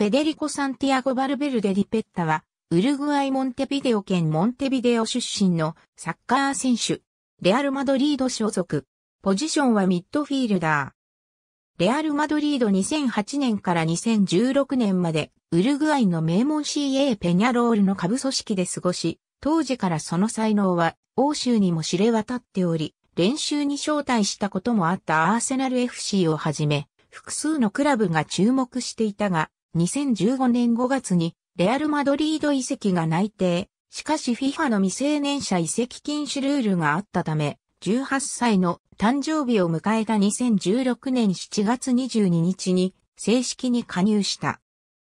フェデリコ・サンティアゴ・バルベルデ・リペッタは、ウルグアイ・モンテビデオ県モンテビデオ出身のサッカー選手。レアル・マドリード所属。ポジションはミッドフィールダー。レアル・マドリード2008年から2016年まで、ウルグアイの名門 CA ペニャロールの下部組織で過ごし、当時からその才能は欧州にも知れ渡っており、練習に招待したこともあったアーセナル FC をはじめ、複数のクラブが注目していたが、2015年5月にレアル・マドリード遺跡が内定。しかし FIFA の未成年者遺跡禁止ルールがあったため、18歳の誕生日を迎えた2016年7月22日に正式に加入した。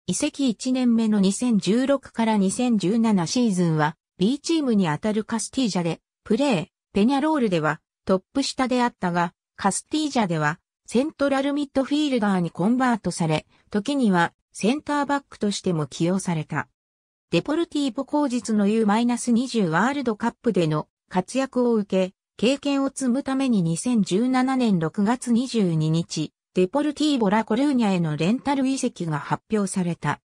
遺跡1年目の2016から2017シーズンは B チームにあたるカスティージャでプレー、ペニャロールではトップ下であったが、カスティージャではセントラルミッドフィールダーにコンバートされ、時にはセンターバックとしても起用された。デポルティーボ後日の U-20 ワールドカップでの活躍を受け、経験を積むために2017年6月22日、デポルティーボラコルーニャへのレンタル移籍が発表された。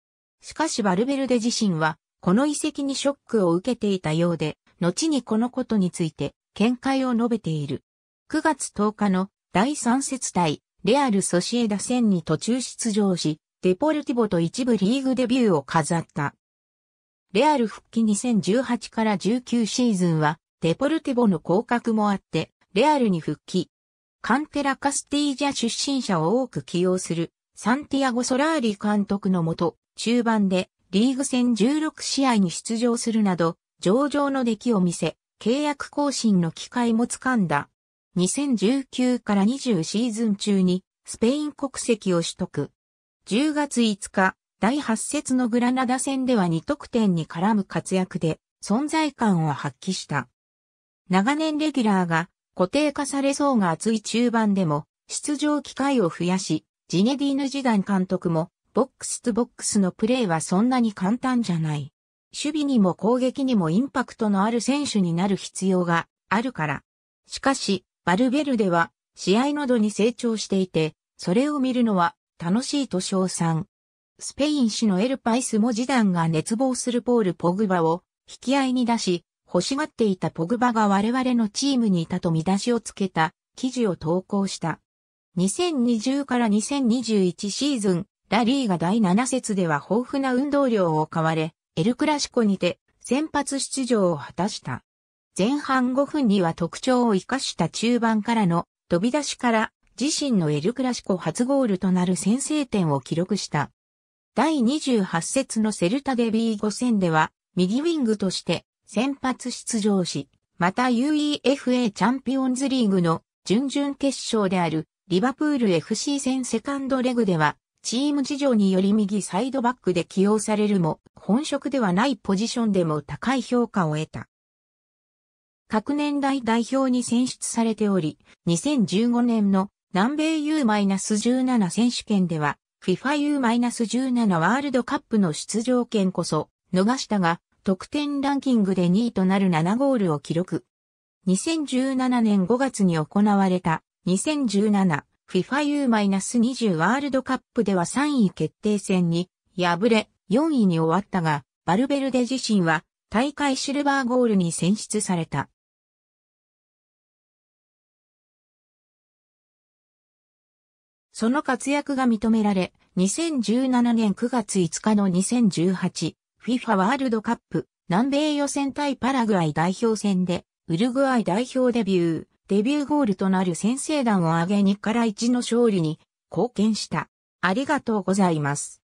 しかしバルベルデ自身は、この遺跡にショックを受けていたようで、後にこのことについて、見解を述べている。9月10日の第3節対レアルソシエダ戦に途中出場し、デポルティボと一部リーグデビューを飾った。レアル復帰2018から19シーズンは、デポルティボの降格もあって、レアルに復帰。カンテラ・カスティージャ出身者を多く起用する、サンティアゴ・ソラーリ監督のもと、中盤でリーグ戦16試合に出場するなど、上々の出来を見せ、契約更新の機会も掴んだ。2019から20シーズン中にスペイン国籍を取得。10月5日、第8節のグラナダ戦では2得点に絡む活躍で存在感を発揮した。長年レギュラーが固定化されそうが厚い中盤でも出場機会を増やし、ジネディーヌ時代監督もボックスとボックスのプレーはそんなに簡単じゃない。守備にも攻撃にもインパクトのある選手になる必要があるから。しかし、バルベルでは試合の度に成長していて、それを見るのは楽しいと称賛。スペイン氏のエルパイスも示談が熱望するポール・ポグバを引き合いに出し、欲しがっていたポグバが我々のチームにいたと見出しをつけた記事を投稿した。2020から2021シーズン、ラリーが第7節では豊富な運動量を買われ、エルクラシコにて先発出場を果たした。前半5分には特徴を生かした中盤からの飛び出しから自身のエルクラシコ初ゴールとなる先制点を記録した。第28節のセルタデビー5戦では、右ウィングとして先発出場し、また UEFA チャンピオンズリーグの準々決勝であるリバプール FC 戦セカンドレグでは、チーム事情により右サイドバックで起用されるも、本職ではないポジションでも高い評価を得た。各年代代表に選出されており、2015年の南米 U-17 選手権では、FIFA U-17 ワールドカップの出場権こそ逃したが、得点ランキングで2位となる7ゴールを記録。2017年5月に行われた 2017FIFA U-20 ワールドカップでは3位決定戦に敗れ4位に終わったが、バルベルデ自身は大会シルバーゴールに選出された。その活躍が認められ、2017年9月5日の 2018FIFA ワールドカップ南米予選対パラグアイ代表戦で、ウルグアイ代表デビュー、デビューゴールとなる先制弾を挙げ2から1の勝利に貢献した。ありがとうございます。